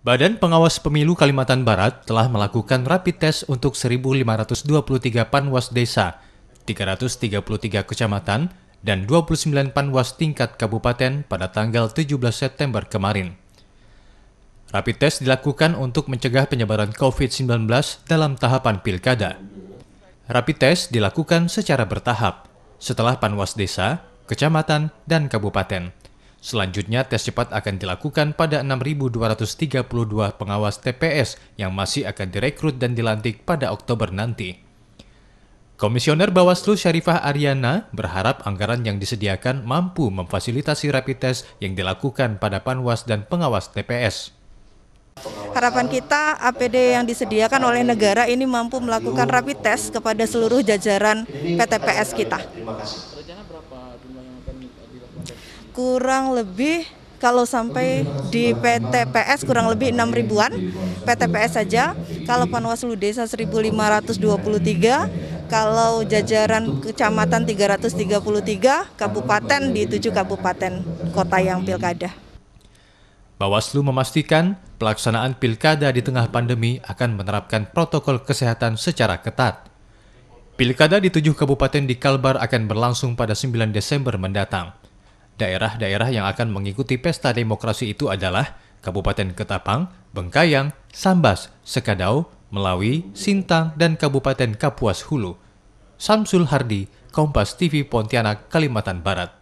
Badan Pengawas Pemilu Kalimantan Barat telah melakukan rapid test untuk 1.523 panwas desa, 333 kecamatan, dan 29 panwas tingkat kabupaten pada tanggal 17 September kemarin. Rapid test dilakukan untuk mencegah penyebaran COVID-19 dalam tahapan pilkada. Rapid test dilakukan secara bertahap setelah panwas desa, kecamatan, dan kabupaten Selanjutnya, tes cepat akan dilakukan pada 6.232 pengawas TPS yang masih akan direkrut dan dilantik pada Oktober nanti. Komisioner Bawaslu Syarifah Ariana berharap anggaran yang disediakan mampu memfasilitasi rapid test yang dilakukan pada panwas dan pengawas TPS. Harapan kita APD yang disediakan oleh negara ini mampu melakukan rapid test kepada seluruh jajaran PTPS kita. Rencana berapa kurang lebih kalau sampai di PTPS kurang lebih 6 ribuan PTPS saja kalau Panwaslu Desa 1523 kalau jajaran kecamatan 333 kabupaten di 7 kabupaten kota yang pilkada Bawaslu memastikan pelaksanaan pilkada di tengah pandemi akan menerapkan protokol kesehatan secara ketat. Pilkada di tujuh kabupaten di Kalbar akan berlangsung pada 9 Desember mendatang. Daerah-daerah yang akan mengikuti pesta demokrasi itu adalah Kabupaten Ketapang, Bengkayang, Sambas, Sekadau, Melawi, Sintang, dan Kabupaten Kapuas Hulu. Samsul Hardi, Kompas TV Pontianak, Kalimantan Barat.